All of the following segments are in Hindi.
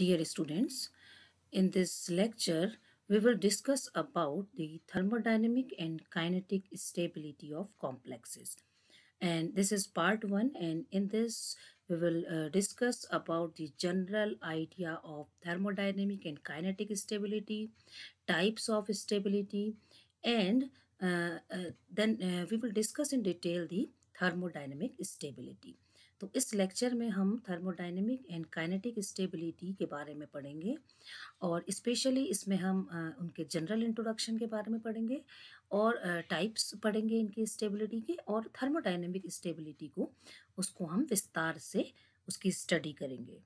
Dear students, in this lecture, we will discuss about the thermodynamic and kinetic stability of complexes. And this is part 1 and in this we will uh, discuss about the general idea of thermodynamic and kinetic stability, types of stability and uh, uh, then uh, we will discuss in detail the thermodynamic stability. तो इस लेक्चर में हम थर्मोडाइनमिक एंड काइनेटिक स्टेबिलिटी के बारे में पढ़ेंगे और स्पेशली इसमें हम उनके जनरल इंट्रोडक्शन के बारे में पढ़ेंगे और टाइप्स पढ़ेंगे इनकी स्टेबिलिटी के और थर्मोडाइनमिक स्टेबिलिटी को उसको हम विस्तार से उसकी स्टडी करेंगे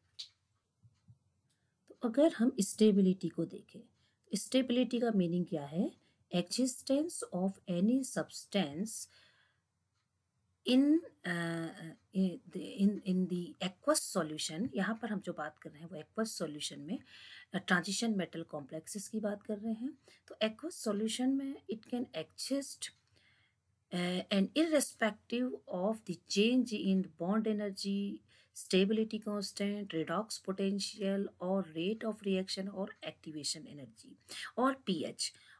तो अगर हम स्टेबिलिटी को देखें स्टेबिलिटी का मीनिंग क्या है existence of any substance in in in the aqueous solution यहाँ पर हम जो बात कर रहे हैं वो एक्वस सॉल्यूशन में ट्रांजिशन मेटल कॉम्प्लेक्सेस की बात कर रहे हैं तो एक्वस सॉल्यूशन में it can exist and irrespective of the change in bond energy stability constant redox potential और रेट ऑफ रिएक्शन और एक्टिवेशन एनर्जी और पी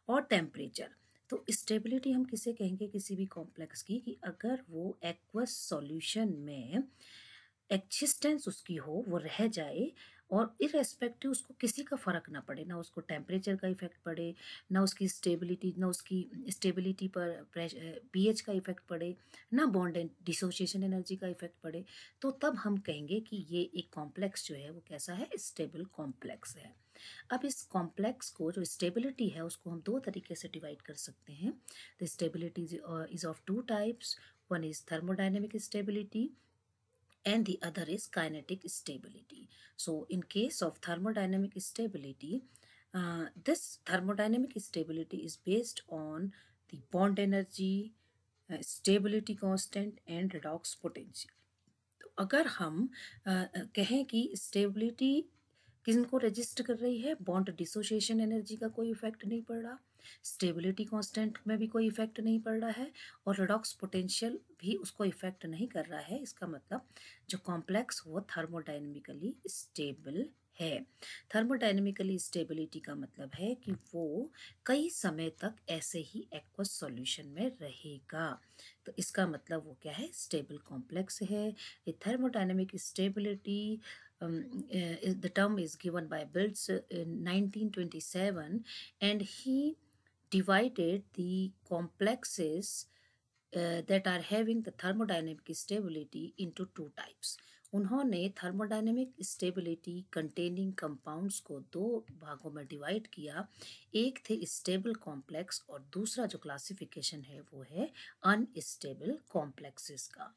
और टेम्परेचर तो स्टेबिलिटी हम किसे कहेंगे किसी भी कॉम्प्लेक्स की कि अगर वो एक्वस सॉल्यूशन में एक्सिस्टेंस उसकी हो वो रह जाए और इरेस्पेक्टिव उसको किसी का फ़र्क ना पड़े ना उसको टेम्परेचर का इफेक्ट पड़े ना उसकी स्टेबिलिटी ना उसकी स्टेबिलिटी पर प्रेश पी का इफेक्ट पड़े ना बॉन्ड एंड डिसोशिएशन एनर्जी का इफेक्ट पड़े तो तब हम कहेंगे कि ये एक कॉम्प्लेक्स जो है वो कैसा है स्टेबल कॉम्प्लेक्स है अब इस कॉम्प्लेक्स को जो स्टेबिलिटी है उसको हम दो तरीके से डिवाइड कर सकते हैं the stability is of two types one is thermodynamic stability and the other is kinetic stability so in case of thermodynamic stability this thermodynamic stability is based on the bond energy stability constant and redox potential तो अगर हम uh, uh कहें कि स्टेबिलिटी किनको रजिस्टर कर रही है बॉन्ड डिसोशिएशन एनर्जी का कोई इफेक्ट नहीं पड़ रहा स्टेबिलिटी कांस्टेंट में भी कोई इफेक्ट नहीं पड़ रहा है और रडॉक्स पोटेंशियल भी उसको इफेक्ट नहीं कर रहा है इसका मतलब जो कॉम्प्लेक्स वो थर्मोडाइनमिकली स्टेबल है थर्मोडाइनमिकली स्टेबिलिटी का मतलब है कि वो कई समय तक ऐसे ही एक्वस सॉल्यूशन में रहेगा तो इसका मतलब वो क्या है स्टेबल कॉम्प्लेक्स है ये thermodynamic stability um, uh, the term is given by Biltz in 1927 and he divided the complexes uh, that are having the thermodynamic stability into two types उन्होंने थर्मोडाइनेमिक स्टेबिलिटी कंटेनिंग कंपाउंड्स को दो भागों में डिवाइड किया एक थे स्टेबल कॉम्प्लेक्स और दूसरा जो क्लासिफिकेशन है वो है अनस्टेबल कॉम्प्लेक्सेस का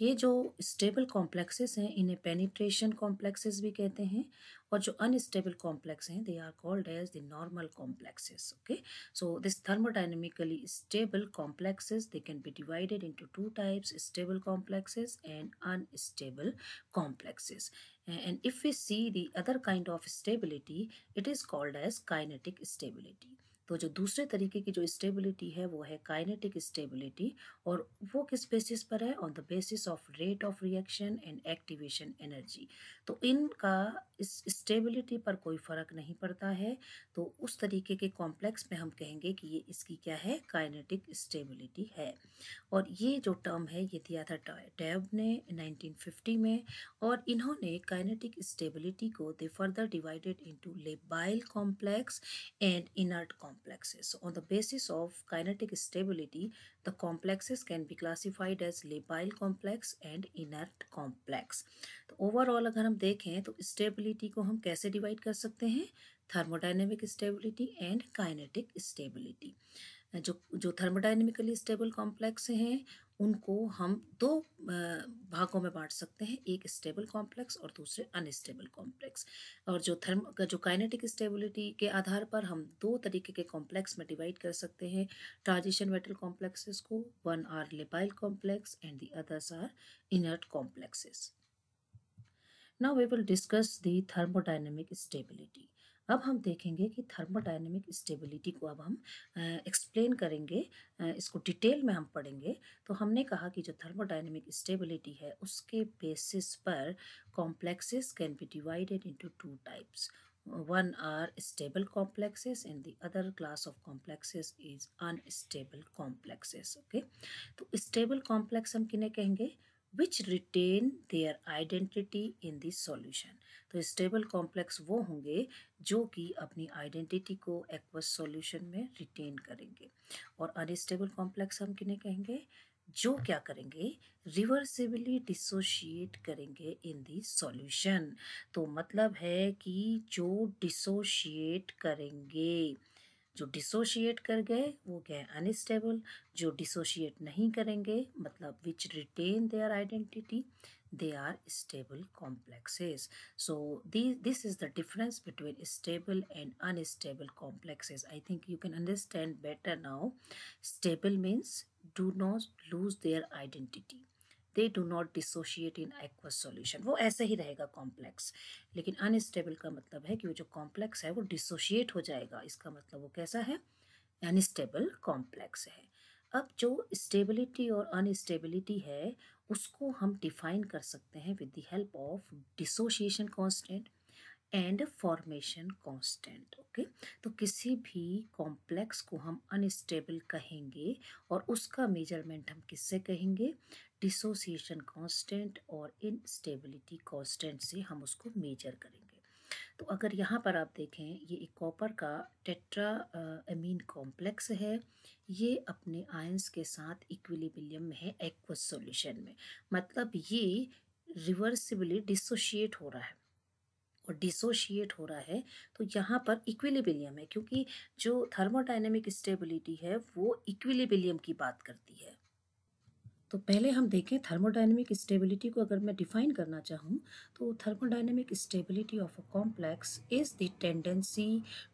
ये जो स्टेबल कॉम्प्लेक्सेस हैं इन्हें पेनिट्रेशन कॉम्प्लेक्सेस भी कहते हैं और जो अनस्टेबल कॉम्प्लेक्स हैं they are called as the normal complexes okay so this thermodynamically stable complexes they can be divided into two types stable complexes and unstable complexes and if you see the other kind of stability it is called as kinetic stability तो जो दूसरे तरीके की जो स्टेबिलिटी है वो है काइनेटिक स्टेबिलिटी और वो किस बेसिस पर है on the basis of rate of reaction and activation energy तो इनका इस स्टेबिलिटी पर कोई फ़र्क नहीं पड़ता है तो उस तरीके के कॉम्प्लेक्स में हम कहेंगे कि ये इसकी क्या है काइनेटिक स्टेबिलिटी है और ये जो टर्म है ये दिया था टैब ने 1950 में और इन्होंने काइनेटिक स्टेबिलिटी को they further divided into labile complex and inert complex complexes. On the basis of kinetic stability, the complexes can be classified as labile complex and inert complex. तो overall अगर हम देखें तो stability को हम कैसे divide कर सकते हैं thermodynamic stability and kinetic stability जो जो थर्मोडाइनमिकली स्टेबल कॉम्प्लेक्स हैं उनको हम दो भागों में बांट सकते हैं एक स्टेबल कॉम्प्लेक्स और दूसरे अनस्टेबल कॉम्प्लेक्स और जो थर्म जो काइनेटिक स्टेबिलिटी के आधार पर हम दो तरीके के कॉम्प्लेक्स में डिवाइड कर सकते हैं ट्रांजिशन मेटल कॉम्प्लेक्सेस को one are labile complex and the others are inert complexes now we will discuss the thermodynamic stability अब हम देखेंगे कि थर्मोडाइनमिक स्टेबिलिटी को अब हम एक्सप्लेन करेंगे इसको डिटेल में हम पढ़ेंगे तो हमने कहा कि जो थर्मोडाइनमिक स्टेबिलिटी है उसके बेसिस पर complexes can be divided into two types one are stable complexes and the other class of complexes is unstable complexes okay तो स्टेबल कॉम्प्लेक्स हम किन्हें कहेंगे which retain their identity in this solution तो स्टेबल कॉम्प्लेक्स वो होंगे जो कि अपनी आइडेंटिटी को एक्वस सॉल्यूशन में रिटेन करेंगे और अनस्टेबल कॉम्प्लेक्स हम किन्हें कहेंगे जो क्या करेंगे रिवर्सिबली डिसोशिएट करेंगे इन दी सॉल्यूशन तो मतलब है कि जो डिसोशिएट करेंगे जो डिसोशिएट कर गए वो गए अनस्टेबल जो डिसोशिएट नहीं करेंगे मतलब which retain their identity they are stable complexes so this is the difference between stable and unstable complexes I think you can understand better now stable means do not lose their identity they do not dissociate in aqueous solution वो ऐसे ही रहेगा कॉम्प्लेक्स लेकिन अनस्टेबल का मतलब है कि वो जो कॉम्प्लेक्स है वो डिसोशिएट हो जाएगा इसका मतलब वो कैसा है अनस्टेबल कॉम्प्लेक्स है अब जो स्टेबिलिटी और अनस्टेबिलिटी है उसको हम डिफाइन कर सकते हैं with the help of dissociation constant and formation constant okay तो किसी भी कॉम्प्लेक्स को हम अनस्टेबल कहेंगे और उसका मेजरमेंट हम किससे कहेंगे डिसोसिएशन कांस्टेंट और इनस्टेबिलिटी कांस्टेंट से हम उसको मेजर करेंगे तो अगर यहाँ पर आप देखें ये एक कॉपर का टेट्रा अमीन कॉम्प्लेक्स है ये अपने आयंस के साथ इक्विलिबिलियम में है एक्वस सॉल्यूशन में मतलब ये रिवर्सिबली डिसोशिएट हो रहा है और डिसोशिएट हो रहा है तो यहाँ पर इक्विलिबिलियम है क्योंकि जो थर्मोडाइनमिक स्टेबिलिटी है वो इक्विलिबिलियम की बात करती है तो पहले हम देखें थर्मोडाइनमिक स्टेबिलिटी को अगर मैं डिफाइन करना चाहूँ तो thermodynamic stability of a complex is the tendency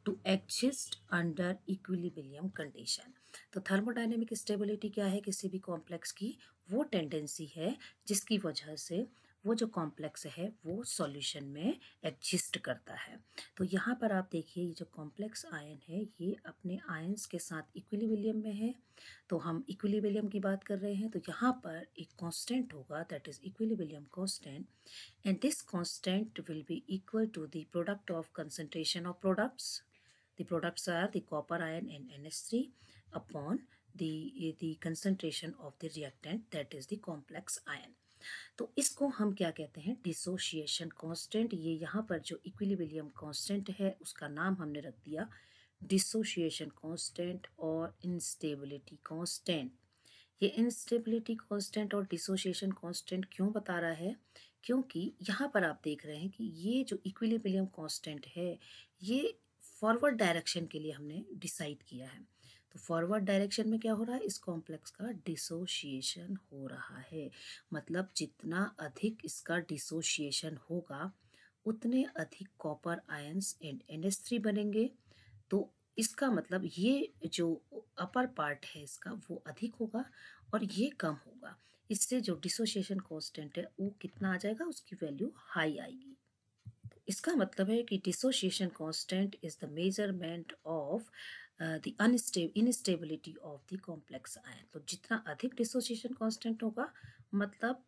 to exist under equilibrium condition तो थर्मोडाइनमिक स्टेबिलिटी क्या है किसी भी कॉम्प्लेक्स की वो टेंडेंसी है जिसकी वजह से वो जो कॉम्प्लेक्स है वो सॉल्यूशन में एग्जिस्ट करता है तो यहाँ पर आप देखिए ये जो कॉम्प्लेक्स आयन है ये अपने आयन्स के साथ इक्विलिबिलियम में है तो हम इक्विलिबिलियम की बात कर रहे हैं तो यहाँ पर एक कांस्टेंट होगा that is equilibrium constant and this constant will be equal to the product of concentration of products products are are copper ion ion N NH3 upon the, the concentration of the reactant that is the complex ion. तो इसको हम क्या कहते हैं डिसोशिएशन कांस्टेंट ये यहाँ पर जो इक्विलिबिलियम कांस्टेंट है उसका नाम हमने रख दिया डिसोशिएशन कांस्टेंट और इंस्टेबिलिटी कांस्टेंट ये इंस्टेबिलिटी कांस्टेंट और डिसोशिएशन कांस्टेंट क्यों बता रहा है क्योंकि यहाँ पर आप देख रहे हैं कि ये जो इक्विलिबिलियम कॉन्स्टेंट है ये फॉरवर्ड डायरेक्शन के लिए हमने डिसाइड किया है तो फॉरवर्ड डायरेक्शन में क्या हो रहा है इस कॉम्प्लेक्स का डिसोशिएशन हो रहा है मतलब जितना अधिक इसका डिसोशिएशन होगा उतने अधिक कॉपर आयंस एंड एनएस बनेंगे तो इसका मतलब ये जो अपर पार्ट है इसका वो अधिक होगा और ये कम होगा इससे जो डिसोशिएशन कॉन्स्टेंट है वो कितना आ जाएगा उसकी वैल्यू हाई आएगी तो इसका मतलब है कि dissociation constant is the measurement of the unstable instability of the complex ion तो जितना अधिक डिसोसिएशन कॉन्स्टेंट होगा मतलब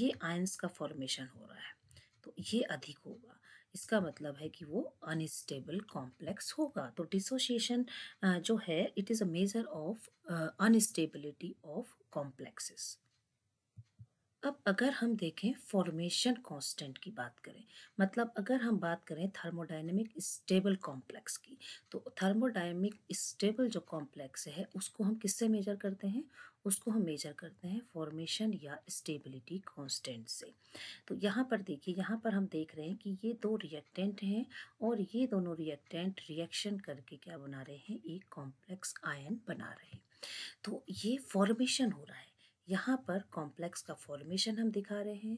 ये आयंस का फॉर्मेशन हो रहा है तो ये अधिक होगा इसका मतलब है कि वो अनस्टेबल कॉम्प्लेक्स होगा तो डिसोशिएशन uh, जो है it is a measure of unstability of complexes अब अगर हम देखें फॉर्मेशन कांस्टेंट की बात करें मतलब अगर हम बात करें थर्मोडायनेमिक स्टेबल कॉम्प्लेक्स की तो थर्मोडायनेमिक स्टेबल जो कॉम्प्लेक्स है उसको हम किससे मेजर करते हैं उसको हम मेजर करते हैं फॉर्मेशन या स्टेबिलिटी कांस्टेंट से तो यहाँ पर देखिए यहाँ पर हम देख रहे हैं कि ये दो रिएक्टेंट हैं और ये दोनों रिएक्टेंट रिएक्शन करके क्या बना रहे हैं एक कॉम्प्लेक्स आयन बना रहे हैं तो ये फॉर्मेशन हो रहा है यहाँ पर कॉम्प्लेक्स का फॉर्मेशन हम दिखा रहे हैं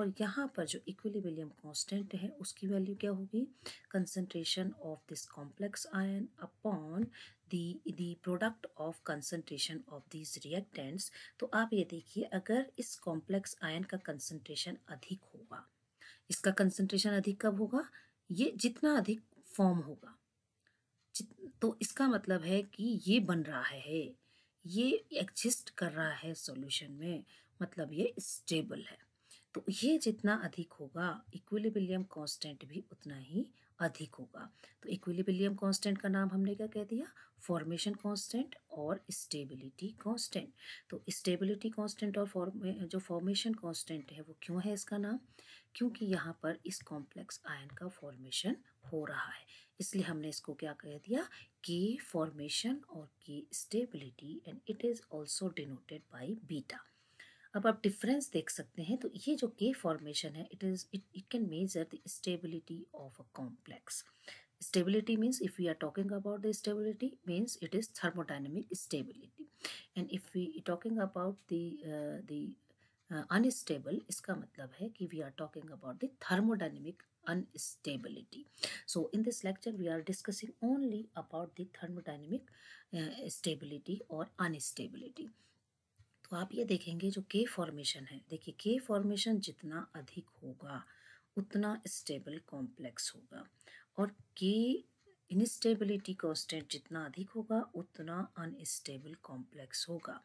और यहाँ पर जो इक्विलिब्रियम कांस्टेंट है उसकी वैल्यू क्या होगी concentration of this complex ion upon the the product of concentration of this reactants तो आप ये देखिए अगर इस कॉम्प्लेक्स आयन का कंसंट्रेशन अधिक होगा इसका कंसंट्रेशन अधिक कब होगा ये जितना अधिक फॉर्म होगा तो इसका मतलब है कि ये बन रहा है ये एग्जिस्ट कर रहा है सॉल्यूशन में मतलब ये स्टेबल है तो ये जितना अधिक होगा इक्विलिबिलियम कांस्टेंट भी उतना ही अधिक होगा तो इक्विलिबिलियम कांस्टेंट का नाम हमने क्या कह दिया फॉर्मेशन कांस्टेंट और स्टेबिलिटी कांस्टेंट तो स्टेबिलिटी कांस्टेंट और फॉर्मे जो फॉर्मेशन कांस्टेंट है वो क्यों है इसका नाम क्योंकि यहाँ पर इस कॉम्प्लेक्स आयन का फॉर्मेशन हो रहा है इसलिए हमने इसको क्या कह दिया की फॉर्मेशन और की stability and it is also denoted by beta अब आप डिफरेंस देख सकते हैं तो ये जो के फॉर्मेशन है it is it it can measure the stability of a complex stability means if you are talking about the stability means it is thermodynamic stability and if we talking about the the unstable इसका मतलब है कि we are talking about the thermodynamic unstability so in this lecture we are discussing only about the thermodynamic uh, stability or unstability तो आप ये देखेंगे जो के फॉर्मेशन है देखिए के फॉर्मेशन जितना अधिक होगा उतना स्टेबल कॉम्प्लेक्स होगा और के इनस्टेबिलिटी कॉन्स्टेंट जितना अधिक होगा उतना अनस्टेबल कॉम्प्लेक्स होगा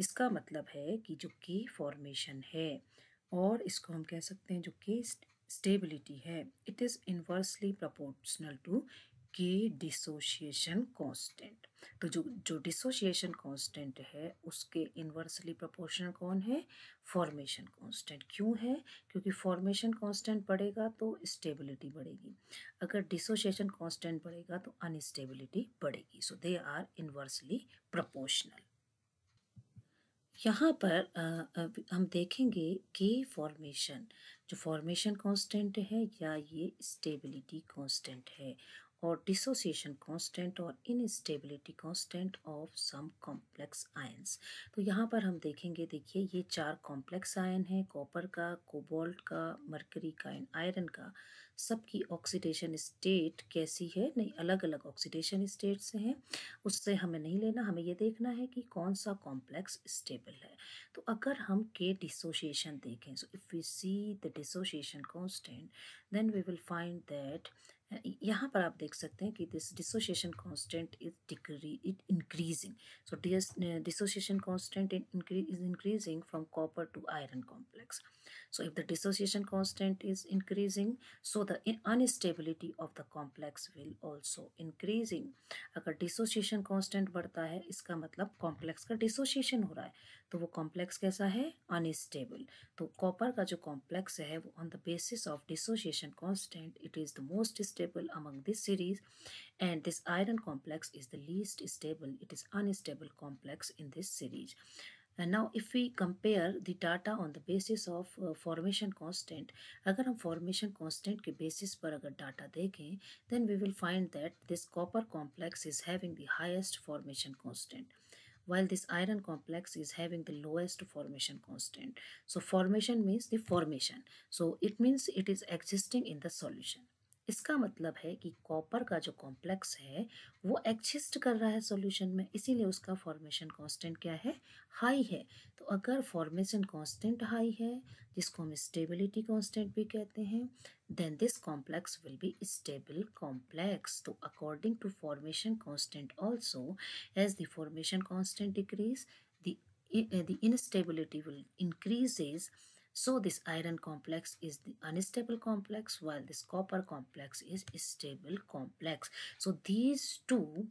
इसका मतलब है कि जो के फॉर्मेशन है और इसको हम कह सकते हैं जो के स्टेबिलिटी है it is inversely proportional to K dissociation constant तो जो जो डिसोशिएशन कांस्टेंट है उसके इन्वर्सली प्रोपोर्शनल कौन है फॉर्मेशन कांस्टेंट क्यों है क्योंकि फॉर्मेशन कांस्टेंट बढ़ेगा तो स्टेबिलिटी बढ़ेगी अगर डिसोशिएशन कांस्टेंट बढ़ेगा तो अनस्टेबिलिटी बढ़ेगी so they are inversely proportional यहाँ पर आ, हम देखेंगे के फॉर्मेशन जो फॉर्मेशन कांस्टेंट है या ये स्टेबिलिटी कांस्टेंट है और डिसोसिएशन कांस्टेंट और instability constant of some complex ions तो यहाँ पर हम देखेंगे देखिए ये चार कॉम्प्लेक्स आयन हैं कॉपर का कोबोल्ट का मर्करी का एंड आयरन का सबकी ऑक्सीडेशन स्टेट कैसी है नहीं अलग अलग ऑक्सीडेशन स्टेट से हैं उससे हमें नहीं लेना हमें ये देखना है कि कौन सा कॉम्प्लेक्स स्टेबल है तो अगर हम के डिसोशिएशन देखें so if you see the dissociation constant then we will find that यहाँ पर आप देख सकते हैं कि this dissociation constant is decrease it increasing so dis dissociation constant is increasing from copper to iron complex so if the dissociation constant is increasing so the unstability of the complex will also increasing अगर डिसोसिएशन कॉन्स्टेंट बढ़ता है इसका मतलब कॉम्प्लेक्स का डिसोसिएशन हो रहा है तो वो कॉम्प्लेक्स कैसा है अनस्टेबल तो कॉपर का जो कॉम्प्लेक्स है वो on the basis of dissociation constant it is the most stable among this series and this iron complex is the least stable it is unstable complex in this series And now if we compare the data on the basis of uh, formation constant अगर हम formation constant के basis पर अगर data देखें then we will find that this copper complex is having the highest formation constant while this iron complex is having the lowest formation constant so formation means the formation so it means it is existing in the solution इसका मतलब है कि कॉपर का जो कॉम्प्लेक्स है वो एक्जिस्ट कर रहा है सॉल्यूशन में इसीलिए उसका फॉर्मेशन कांस्टेंट क्या है हाई है तो अगर फॉर्मेशन कांस्टेंट हाई है जिसको हम स्टेबिलिटी कांस्टेंट भी कहते हैं then this complex will be stable complex तो according to formation constant also as the formation constant decrease the instability will will So this iron complex is the unstable complex while this copper complex is stable complex. So these two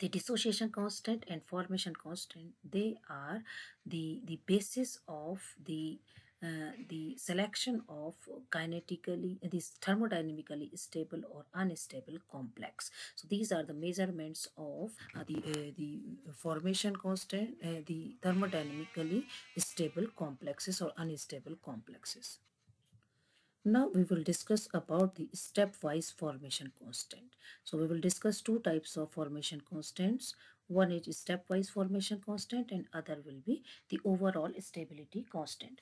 the dissociation constant and formation constant they are the the basis of the uh, the selection of kinetically uh, this thermodynamically stable or unstable complex so these are the measurements of uh, the uh, the formation constant uh, the thermodynamically stable complexes or unstable complexes now we will discuss about the stepwise formation constant. So we will discuss two types of formation constants. One is stepwise formation constant and other will be the overall stability constant.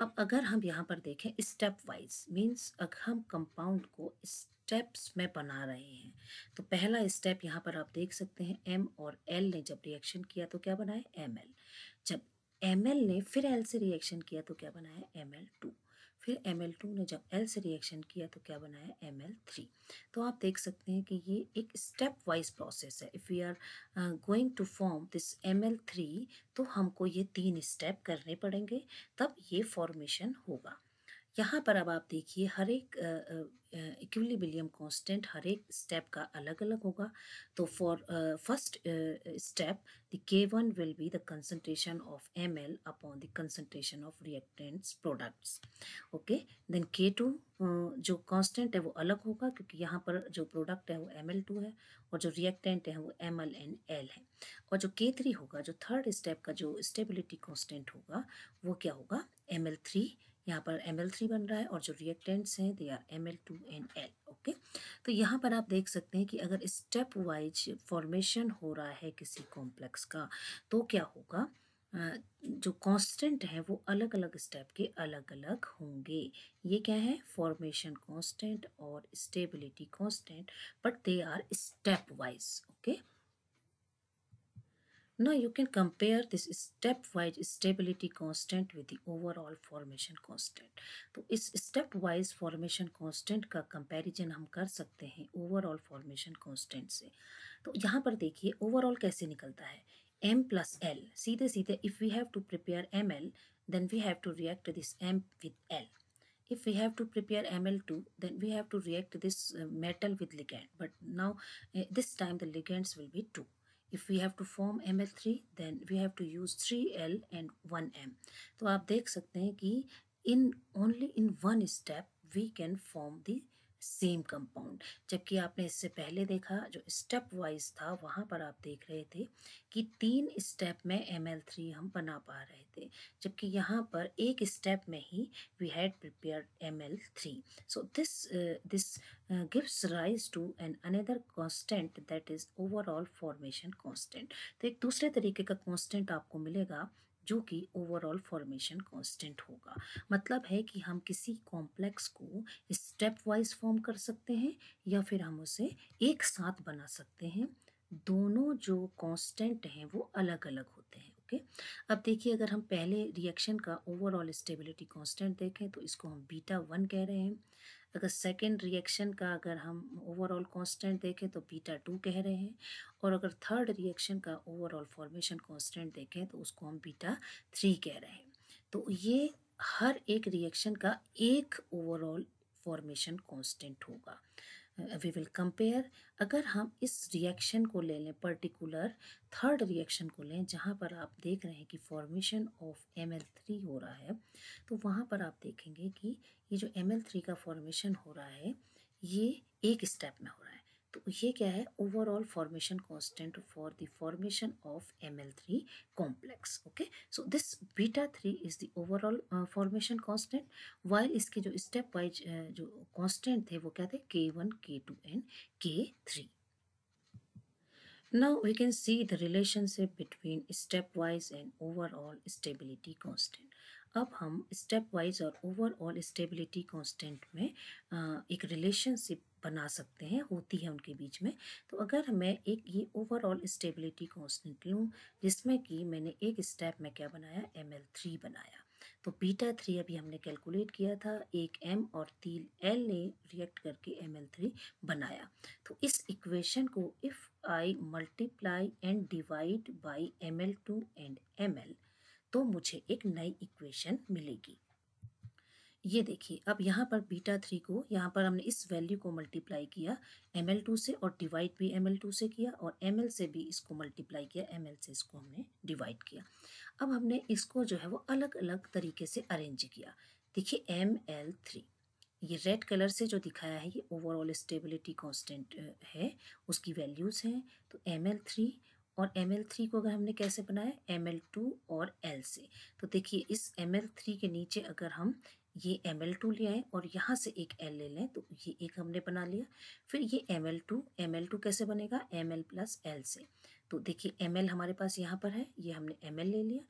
अब अगर हम यहाँ पर देखें स्टेप वाइज मीन्स अगर हम कंपाउंड को स्टेप्स में बना रहे हैं तो पहला स्टेप यहाँ पर आप देख सकते हैं एम और एल ने जब रिएक्शन किया तो क्या बनाया एम एल जब एम एल ने फिर एल से रिएक्शन किया तो क्या बनाया एम एल टू फिर एम ने जब एल से रिएक्शन किया तो क्या बनाया एम तो आप देख सकते हैं कि ये एक स्टेप वाइज प्रोसेस है if we are going to form this M तो हमको ये तीन स्टेप करने पड़ेंगे तब ये फॉर्मेशन होगा यहाँ पर अब आप देखिए हर एक इक्विलिबिलियम कांस्टेंट हर एक स्टेप का अलग अलग होगा तो for first step the K one will be the concentration of M L upon the concentration of reactants products okay then K two जो कांस्टेंट है वो अलग होगा क्योंकि यहाँ पर जो प्रोडक्ट है वो एम एल टू है और जो रिएक्टेंट है वो एम एल एंड एल है और जो के थ्री होगा जो थर्ड स्टेप का जो स्टेबिलिटी कॉन्स्टेंट होगा वो क्या होगा एम एल थ्री यहाँ पर एम एल थ्री बन रहा है और जो रिएक्टेंट्स हैं they are M L two and L okay तो यहाँ पर आप देख सकते हैं कि अगर स्टेप वाइज फॉर्मेशन हो रहा है किसी कॉम्प्लेक्स का तो क्या होगा जो कांस्टेंट है वो अलग अलग स्टेप के अलग अलग होंगे ये क्या है फॉर्मेशन कांस्टेंट और stability constant but they are step wise okay Now you can compare this stepwise stability constant with the overall formation constant. तो इस stepwise formation constant का comparison हम कर सकते हैं overall formation constant से तो यहाँ पर देखिए overall कैसे निकलता है m plus l सीधे सीधे if we have to prepare ml then we have to react this m with l. if we have to prepare ml2 then we have to react this metal with ligand but now this time the ligands will be 2 if we have to form ML3 then we have to use 3L and 1M तो आप देख सकते हैं कि in only in one step we can form the same compound जबकि आपने इससे पहले देखा जो स्टेप वाइज था वहाँ पर आप देख रहे थे कि तीन स्टेप में एम एल थ्री हम बना पा रहे थे जबकि यहाँ पर एक स्टेप में ही we had prepare M L three so this this gives rise to an another constant that is overall formation constant तो एक दूसरे तरीके का कॉन्स्टेंट आपको मिलेगा जो कि ओवरऑल फॉर्मेशन कांस्टेंट होगा मतलब है कि हम किसी कॉम्प्लेक्स को स्टेप वाइज फॉर्म कर सकते हैं या फिर हम उसे एक साथ बना सकते हैं दोनों जो कांस्टेंट हैं वो अलग अलग होते हैं ओके अब देखिए अगर हम पहले रिएक्शन का ओवरऑल स्टेबिलिटी कांस्टेंट देखें तो इसको हम बीटा वन कह रहे हैं अगर सेकेंड रिएक्शन का अगर हम ओवरऑल कांस्टेंट देखें तो बीटा टू कह रहे हैं और अगर थर्ड रिएक्शन का ओवरऑल फॉर्मेशन कांस्टेंट देखें तो उसको हम बीटा थ्री कह रहे हैं तो ये हर एक रिएक्शन का एक ओवरऑल फॉर्मेशन कांस्टेंट होगा वी विल कंपेयर अगर हम इस रिएक्शन को ले लें पर्टिकुलर थर्ड रिएक्शन को लें जहाँ पर आप देख रहे हैं कि formation of M L three हो रहा है तो वहाँ पर आप देखेंगे कि ये जो एम एल थ्री का फॉर्मेशन हो रहा है ये एक स्टेप में हो रहा है तो ये क्या है overall formation constant for the formation of M L three complex okay so this beta three is the overall formation constant while इसके जो स्टेप वाइज uh, जो कॉन्स्टेंट थे वो क्या थे K one K two and K three now we can see the relationship between step wise and overall stability constant अब हम स्टेप वाइज और ओवरऑल स्टेबिलिटी कॉन्स्टेंट में uh, एक रिलेशनशिप बना सकते हैं होती है उनके बीच में तो अगर मैं एक ये ओवरऑल स्टेबिलिटी कॉन्स्टेंट लूँ जिसमें कि मैंने एक स्टेप में क्या बनाया एम एल थ्री बनाया तो बीटा थ्री अभी हमने कैलकुलेट किया था एक एम और तीन एल ने रिएक्ट करके एम एल थ्री बनाया तो इस इक्वेशन को if I multiply and divide by M L two and M L तो मुझे एक नई इक्वेशन मिलेगी ये देखिए अब यहाँ पर बीटा थ्री को यहाँ पर हमने इस वैल्यू को मल्टीप्लाई किया एम एल टू से और डिवाइड भी एम एल टू से किया और एम एल से भी इसको मल्टीप्लाई किया एम एल से इसको हमने डिवाइड किया अब हमने इसको जो है वो अलग अलग तरीके से अरेंज किया देखिए एम एल थ्री ये रेड कलर से जो दिखाया है ये ओवरऑल स्टेबिलिटी कॉन्स्टेंट है उसकी वैल्यूज़ हैं तो एम एल थ्री और एम एल थ्री को अगर हमने कैसे बनाया एम एल टू और एल से तो देखिए इस एम एल थ्री के नीचे अगर हम ये एम एल टू ले आए और यहाँ से एक एल ले लें तो ये एक हमने बना लिया फिर ये M L two M L two कैसे बनेगा एम एल प्लस एल से तो देखिए एम एल हमारे पास यहाँ पर है ये हमने एम एल ले लिया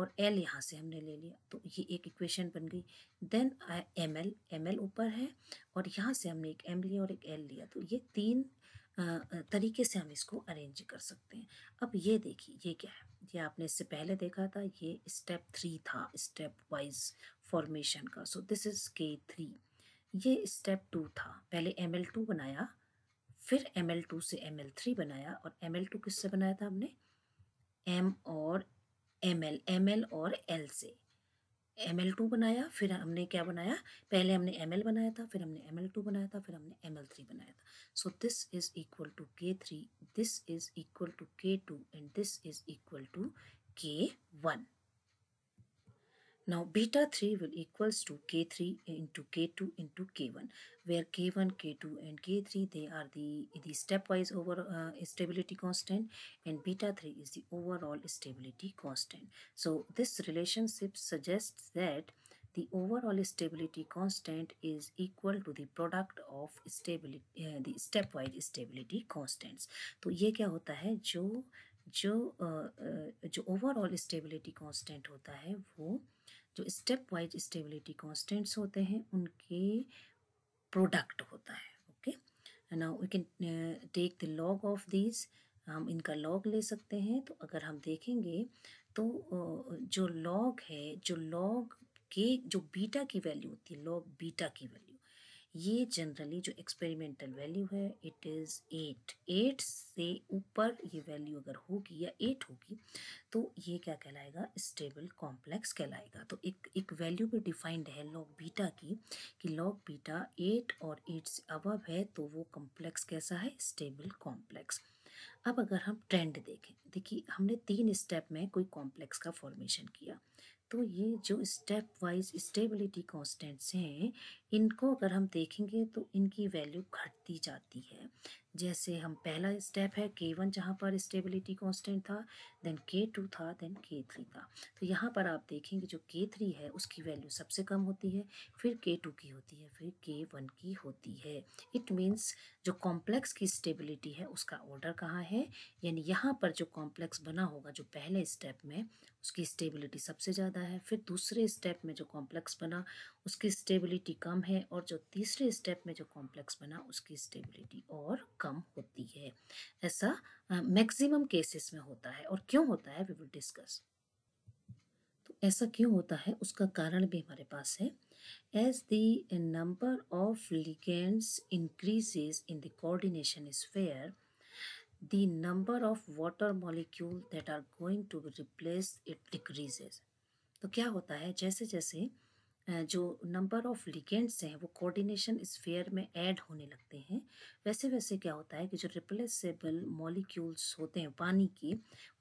और एल यहाँ से हमने ले लिया तो ये एक इक्वेशन बन गई then M L M L ऊपर है और यहाँ से हमने एक एम लिया और एक एल लिया तो ये तीन तरीके से हम इसको अरेंज कर सकते हैं अब ये देखिए ये क्या है ये आपने इससे पहले देखा था ये स्टेप थ्री था स्टेप वाइज फॉर्मेशन का so this is K three ये स्टेप टू था पहले एम एल टू बनाया फिर एम एल टू से एम एल थ्री बनाया और एम एल टू किससे बनाया था हमने एम और एम एल एम एल और एल से एम एल टू बनाया फिर हमने क्या बनाया पहले हमने एम एल बनाया था फिर हमने एम एल टू बनाया था फिर हमने एम एल थ्री बनाया था so this is equal to K three this is equal to K two and this is equal to K one Now beta 3 will equals to K3 into K2 into K1 where K1, K2 and K3 they are the, the stepwise over uh, stability constant and beta 3 is the overall stability constant. So this relationship suggests that the overall stability constant is equal to the product of stability uh, the stepwise stability constants So, ये क्या होता है जो जो uh, uh, जो overall stability constant होता है वो जो स्टेप वाइज स्टेबिलिटी कॉन्स्टेंट्स होते हैं उनके प्रोडक्ट होता है okay now we can take the log of these हम इनका लॉग ले सकते हैं तो अगर हम देखेंगे तो uh, जो लॉग है जो लॉग के जो बीटा की वैल्यू होती है लॉग बीटा की वैल्यू ये जनरली जो एक्सपेरिमेंटल वैल्यू है इट इज़ एट एट से ऊपर ये वैल्यू अगर होगी या एट होगी तो ये क्या कहलाएगा स्टेबल कॉम्प्लेक्स कहलाएगा तो एक एक वैल्यू भी डिफाइंड है लॉग बीटा की कि लॉग बीटा एट और एट से अबव है तो वो कॉम्प्लेक्स कैसा है स्टेबल कॉम्प्लेक्स अब अगर हम ट्रेंड देखें देखिए हमने तीन स्टेप में कोई कॉम्प्लेक्स का फॉर्मेशन किया तो ये जो स्टेप वाइज स्टेबिलिटी कॉन्स्टेंट्स हैं इनको अगर हम देखेंगे तो इनकी वैल्यू घटती जाती है जैसे हम पहला स्टेप है के वन जहाँ पर स्टेबिलिटी कांस्टेंट था देन के टू था देन के थ्री था तो यहाँ पर आप देखेंगे जो के थ्री है उसकी वैल्यू सबसे कम होती है फिर के टू की होती है फिर के वन की होती है इट मीन्स जो कॉम्प्लेक्स की स्टेबिलिटी है उसका ऑर्डर कहाँ है यानी यहाँ पर जो कॉम्प्लेक्स बना होगा जो पहले स्टेप में उसकी स्टेबिलिटी सबसे ज़्यादा है फिर दूसरे स्टेप में जो कॉम्प्लेक्स बना उसकी स्टेबिलिटी कम है और जो तीसरे स्टेप में जो कॉम्प्लेक्स बना उसकी स्टेबिलिटी और कम होती है ऐसा मैक्सिमम केसेस में होता है और क्यों होता है वी विल डिस्कस तो ऐसा क्यों होता है उसका कारण भी हमारे पास है as the number of ligands increases in the coordination is fair number of water molecule that are going to to be replaced तो क्या होता है जैसे जैसे जो नंबर ऑफ लिगेंड्स हैं वो कोऑर्डिनेशन स्फेयर में ऐड होने लगते हैं वैसे वैसे क्या होता है कि जो रिप्लेसेबल मॉलिक्यूल्स होते हैं पानी के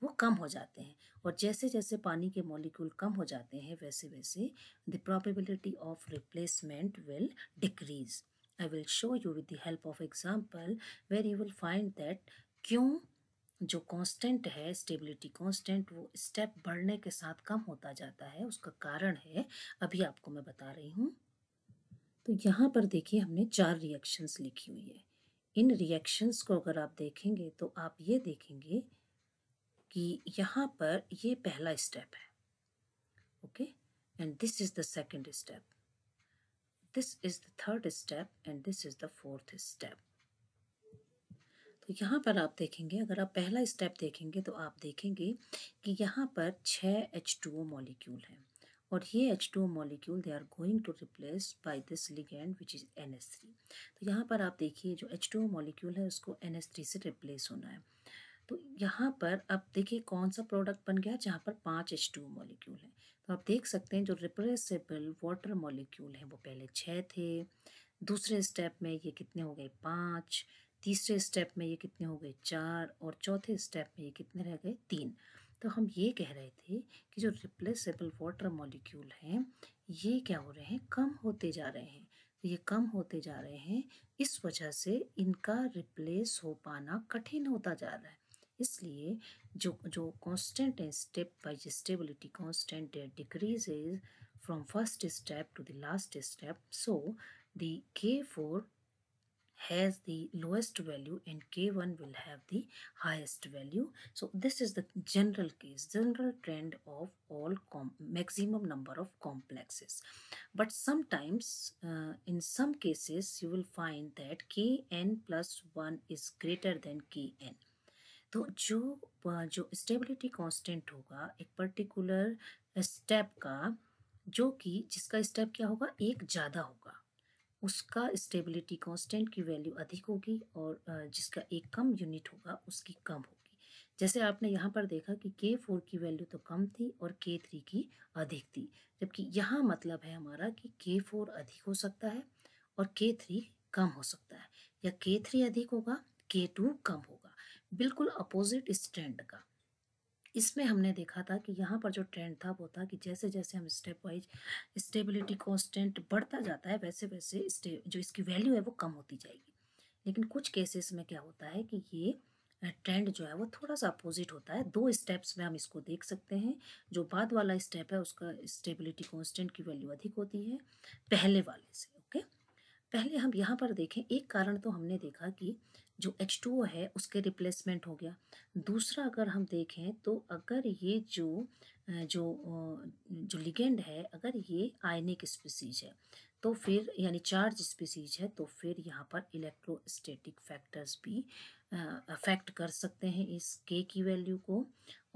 वो कम हो जाते हैं और जैसे जैसे पानी के मॉलिक्यूल कम हो जाते हैं वैसे वैसे the probability of replacement will decrease I will show you with the help of example where you will find that क्यों जो कांस्टेंट है स्टेबिलिटी कांस्टेंट वो स्टेप बढ़ने के साथ कम होता जाता है उसका कारण है अभी आपको मैं बता रही हूँ तो यहाँ पर देखिए हमने चार रिएक्शंस लिखी हुई है इन रिएक्शंस को अगर आप देखेंगे तो आप ये देखेंगे कि यहाँ पर ये पहला स्टेप है okay and this is the second step this is the third step and this is the fourth step तो यहाँ पर आप देखेंगे अगर आप पहला स्टेप देखेंगे तो आप देखेंगे कि यहाँ पर छः एच टू ओ मॉलिक्यूल हैं और ये H two O molecule they are going to replace by this ligand which is N S three तो यहाँ पर आप देखिए जो एच टू ओ मॉलिक्यूल है उसको एन एस थ्री से रिप्लेस होना है तो यहाँ पर अब देखिए कौन सा प्रोडक्ट बन गया जहाँ पर पाँच एच टू मॉलिक्यूल हैं तो आप देख सकते हैं जो रिप्रेसिबल वाटर मॉलिक्यूल हैं वो पहले छः थे दूसरे स्टेप में ये कितने हो गए पाँच तीसरे स्टेप में ये कितने हो गए चार और चौथे स्टेप में ये कितने रह गए तीन तो हम ये कह रहे थे कि जो रिप्लेसेबल वाटर मॉलिक्यूल हैं ये क्या हो रहे हैं कम होते जा रहे हैं तो ये कम होते जा रहे हैं इस वजह से इनका रिप्लेस हो पाना कठिन होता जा रहा है इसलिए जो जो कांस्टेंट है step by stability constant decrease is from first step to the last step so the K four has the lowest value and K1 will have the highest value. So this is the general case, general trend of all maximum number of complexes. But sometimes uh, in some cases you will find that Kn plus 1 is greater than Kn. तो जो जो स्टेबिलिटी कांस्टेंट होगा एक पर्टिकुलर स्टेप का जो कि जिसका स्टेप क्या होगा एक ज़्यादा होगा उसका स्टेबिलिटी कांस्टेंट की वैल्यू अधिक होगी और जिसका एक कम यूनिट होगा उसकी कम होगी जैसे आपने यहाँ पर देखा कि के फोर की वैल्यू तो कम थी और के थ्री की अधिक थी जबकि यहाँ मतलब है हमारा कि के फोर अधिक हो सकता है और के थ्री कम हो सकता है या के थ्री अधिक होगा के टू कम होगा बिल्कुल अपोजिट स्टैंड का इसमें हमने देखा था कि यहाँ पर जो ट्रेंड था वो था कि जैसे जैसे हम स्टेप वाइज स्टेबिलिटी कॉन्स्टेंट बढ़ता जाता है वैसे वैसे जो इसकी वैल्यू है वो कम होती जाएगी लेकिन कुछ केसेस में क्या होता है कि ये ट्रेंड जो है वो थोड़ा सा अपोजिट होता है दो स्टेप्स में हम इसको देख सकते हैं जो बाद वाला स्टेप है उसका स्टेबिलिटी कांस्टेंट की वैल्यू अधिक होती है पहले वाले से ओके पहले हम यहाँ पर देखें एक कारण तो हमने देखा कि जो एच टू है उसके रिप्लेसमेंट हो गया दूसरा अगर हम देखें तो अगर ये जो जो जो लिगेंड है अगर ये आयनिक स्पीसीज है तो फिर यानी चार्ज स्पीसीज है तो फिर यहाँ पर इलेक्ट्रोस्टेटिक फैक्टर्स भी अफेक्ट कर सकते हैं इस के की वैल्यू को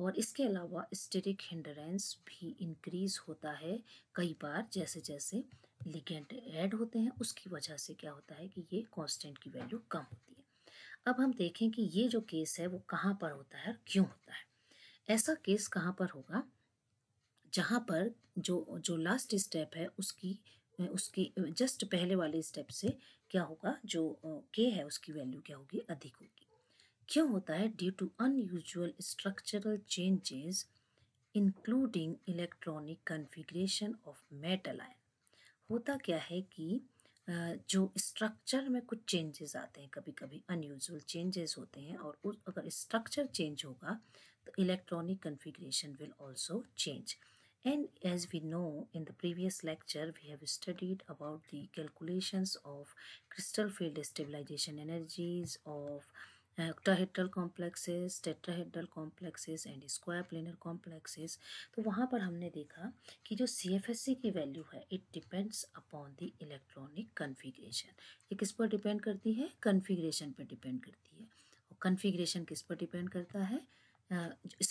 और इसके अलावा स्टेटिक हिंडरेंस भी इंक्रीज होता है कई बार जैसे जैसे लिगेंड ऐड होते हैं उसकी वजह से क्या होता है कि ये कॉन्स्टेंट की वैल्यू कम होती है अब हम देखें कि ये जो केस है वो कहाँ पर होता है और क्यों होता है ऐसा केस कहाँ पर होगा जहाँ पर जो जो लास्ट स्टेप है उसकी उसकी जस्ट पहले वाले स्टेप से क्या होगा जो के है उसकी वैल्यू क्या होगी अधिक होगी क्यों होता है due to unusual structural changes including electronic configuration of metal ion होता क्या है कि जो स्ट्रक्चर में कुछ चेंजेस आते हैं कभी कभी अनयूजल चेंजेस होते हैं और उस अगर स्ट्रक्चर चेंज होगा तो electronic configuration will also change and as we know in the previous lecture we have studied about the calculations of crystal field stabilization energies of octahedral complexes tetrahedral complexes and square planar complexes तो वहाँ पर हमने देखा कि जो सी की वैल्यू है it depends upon the electronic configuration ये किस पर डिपेंड करती है कन्फिग्रेशन पर डिपेंड करती है और कन्फिग्रेशन किस पर डिपेंड करता है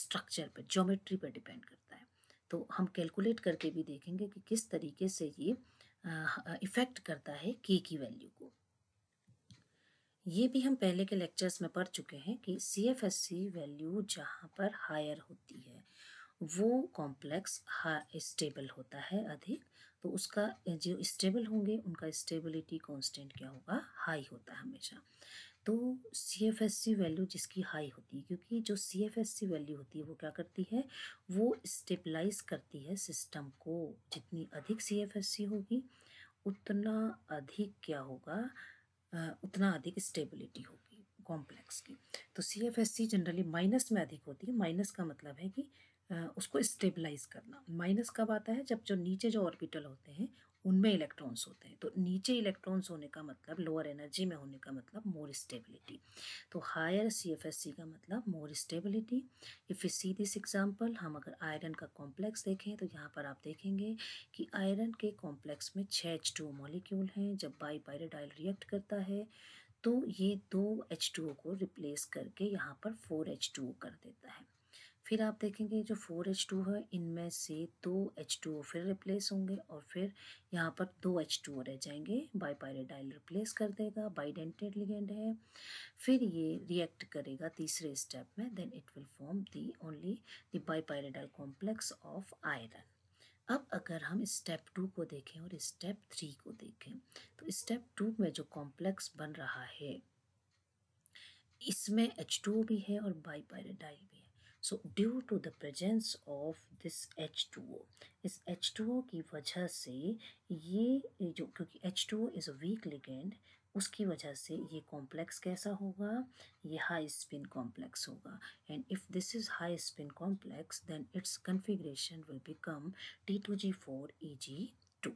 स्ट्रक्चर पर ज्योमेट्री पर डिपेंड करता है तो हम कैलकुलेट करके भी देखेंगे कि किस तरीके से ये इफ़ेक्ट करता है के की वैल्यू को ये भी हम पहले के लेक्चर्स में पढ़ चुके हैं कि C F S C value जहाँ पर हायर होती है वो कॉम्प्लेक्स स्टेबल होता है अधिक तो उसका जो स्टेबल होंगे उनका स्टेबिलिटी कांस्टेंट क्या होगा हाई होता है हमेशा तो C F S C value जिसकी हाई होती है क्योंकि जो C F S C value होती है वो क्या करती है वो स्टेबलाइज करती है सिस्टम को जितनी अधिक सी एफ एस सी होगी उतना अधिक क्या होगा उतना अधिक स्टेबिलिटी होगी कॉम्प्लेक्स की तो C F S C generally minus में अधिक होती है माइनस का मतलब है कि उसको स्टेबलाइज करना माइनस कब आता है जब जो नीचे जो ऑर्बिटल होते हैं उनमें इलेक्ट्रॉन्स होते हैं तो नीचे इलेक्ट्रॉन्स होने का मतलब लोअर एनर्जी में होने का मतलब मोर स्टेबिलिटी तो higher C F S C का मतलब more stability if you see this example हम अगर आयरन का कॉम्प्लेक्स देखें तो यहाँ पर आप देखेंगे कि आयरन के कॉम्प्लेक्स में छः एच टू मॉलिक्यूल हैं जब बाई पायरेडाइल रिएक्ट करता है तो ये दो एच टू को रिप्लेस करके यहाँ पर फोर एच टू कर देता है फिर आप देखेंगे जो फोर एच टू है इनमें से दो एच टू फिर रिप्लेस होंगे और फिर यहाँ पर दो एच टू ओ रह जाएंगे बाईपायरेडाइल रिप्लेस कर देगा बाईडेंटेड लिगेंड है फिर ये रिएक्ट करेगा तीसरे स्टेप में then it will form the only the bipyridyl complex of iron अब अगर हम स्टेप टू को देखें और स्टेप थ्री को देखें तो स्टेप टू में जो कॉम्प्लेक्स बन रहा है इसमें एच टू भी है और बाईपायरेडाइल भी so due to the presence of this H two O इस एच टू ओ की वजह से ये जो क्योंकि H two O is a weak ligand उसकी वजह से ये कॉम्प्लेक्स कैसा होगा ये हाई स्पिन कॉम्प्लेक्स होगा and if this is high spin complex then its configuration will become T two G four E G two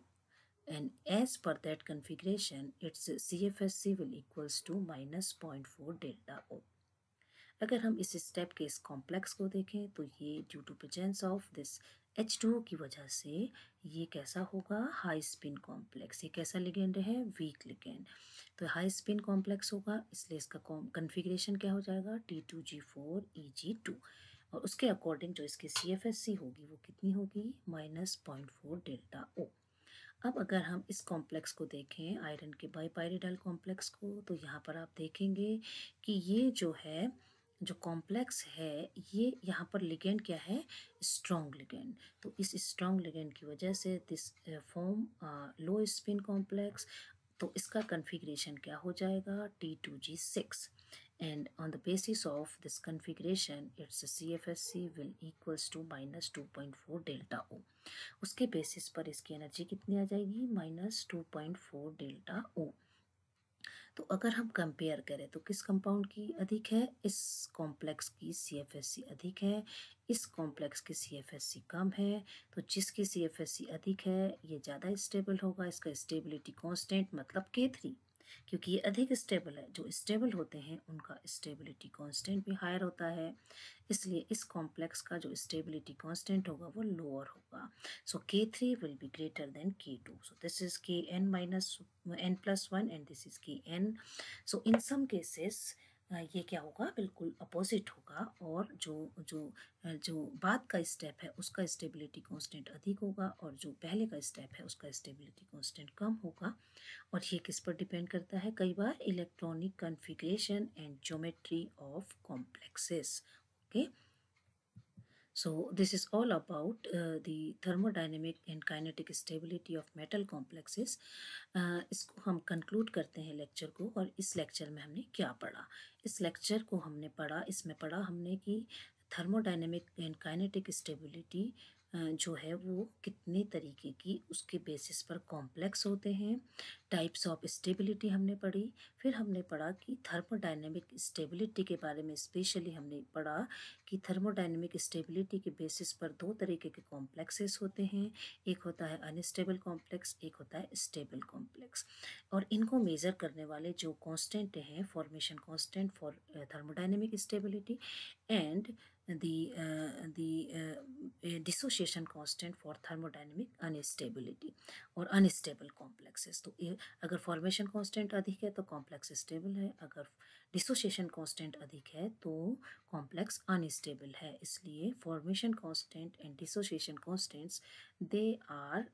and as per configuration its C F S C will equals to minus point four delta O अगर हम इस स्टेप के इस कॉम्प्लेक्स को देखें तो ये due to presence of this H two की वजह से ये कैसा होगा हाई स्पिन कॉम्प्लेक्स ये कैसा लिगेंड है वीक लिगेंड तो हाई स्पिन कॉम्प्लेक्स होगा इसलिए इसका कॉन्फिग्रेशन क्या हो जाएगा T two G four E G two और उसके अकॉर्डिंग जो इसकी सी एफ एस सी होगी वो कितनी होगी minus point four delta O अब अगर हम इस कॉम्प्लेक्स को देखें आयरन के बाईपायरिडाइल कॉम्प्लेक्स को तो यहाँ पर आप देखेंगे कि ये जो है जो कॉम्प्लेक्स है ये यहाँ पर लिगेंड क्या है स्ट्रॉन्ग लिगेंड तो इस स्ट्रॉन्ग लिगेंड की वजह से this form low spin complex तो इसका कन्फिग्रेशन क्या हो जाएगा T two G six and on the basis of this configuration its C F S C will equals to minus two point four delta O उसके बेसिस पर इसकी एनर्जी कितनी आ जाएगी minus two point four delta O तो अगर हम कंपेयर करें तो किस कंपाउंड की अधिक है इस कॉम्प्लेक्स की सी अधिक है इस कॉम्प्लेक्स की सी कम है तो जिसकी सी अधिक है ये ज़्यादा स्टेबल होगा इसका स्टेबिलिटी कांस्टेंट मतलब के थ्री क्योंकि ये अधिक स्टेबल है जो स्टेबल होते हैं उनका स्टेबिलिटी कांस्टेंट भी हायर होता है इसलिए इस कॉम्प्लेक्स का जो स्टेबिलिटी कांस्टेंट होगा वो लोअर होगा so K three will be greater than K two so this is K N minus N plus one and this is K N so in some cases ये क्या होगा बिल्कुल अपोजिट होगा और जो जो जो बाद का स्टेप है उसका स्टेबिलिटी कांस्टेंट अधिक होगा और जो पहले का स्टेप है उसका स्टेबिलिटी कांस्टेंट कम होगा और ये किस पर डिपेंड करता है कई बार electronic configuration and geometry of complexes okay So this is all about uh, the thermodynamic and kinetic stability of metal complexes. Uh, इसको हम कंक्लूड करते हैं लेक्चर को और इस लेक्चर में हमने क्या पढ़ा इस लेक्चर को हमने पढ़ा इसमें पढ़ा हमने कि थर्मोडाइनमिक एंड काइनेटिक स्टेबिलिटी जो है वो कितने तरीके की उसके बेसिस पर कॉम्प्लेक्स होते हैं टाइप्स ऑफ स्टेबिलिटी हमने पढ़ी फिर हमने पढ़ा कि थर्मोडाइनमिक स्टेबिलिटी के बारे में स्पेशली हमने पढ़ा कि थर्मोडाइनमिक स्टेबिलिटी के बेसिस पर दो तरीके के कॉम्प्लेक्सेस होते हैं एक होता है अनस्टेबल कॉम्प्लेक्स एक होता है स्टेबल कॉम्प्लेक्स और इनको मेज़र करने वाले जो कॉन्स्टेंट हैं formation constant for thermodynamic stability and the, uh, the uh, dissociation constant for thermodynamic unstability or unstable complexes तो ये अगर formation constant अधिक है तो complex stable है अगर डिसोशिएशन कांस्टेंट अधिक है तो कॉम्प्लेक्स अनस्टेबल है इसलिए formation constant and dissociation constants they are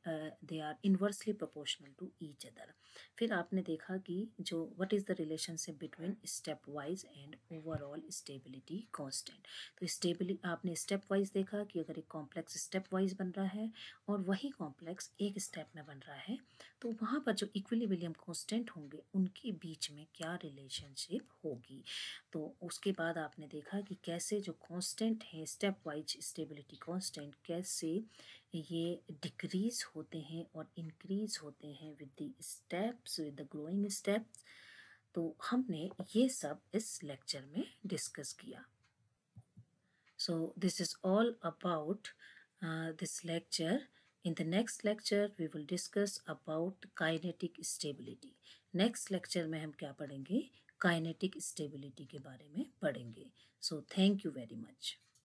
they are inversely proportional to each other फिर आपने देखा कि जो what is the relationship between step wise and overall stability constant तो स्टेबिलिटी आपने स्टेप वाइज देखा कि अगर एक कॉम्प्लेक्स स्टेप वाइज बन रहा है और वही कॉम्प्लेक्स एक स्टेप में बन रहा है तो वहाँ पर जो इक्विलिब्रियम कॉन्स्टेंट होंगे उनके बीच में क्या रिलेशनशिप हो होगी तो उसके बाद आपने देखा कि कैसे जो कांस्टेंट हैं स्टेप वाइज स्टेबिलिटी कांस्टेंट कैसे ये डिक्रीज होते हैं और इंक्रीज होते हैं with the steps with the growing steps तो हमने ये सब इस लेक्चर में डिस्कस किया so this is all about this lecture In the next lecture, we will discuss about kinetic stability. Next lecture में हम क्या पढ़ेंगे काइनेटिक स्टेबिलिटी के बारे में पढ़ेंगे so thank you very much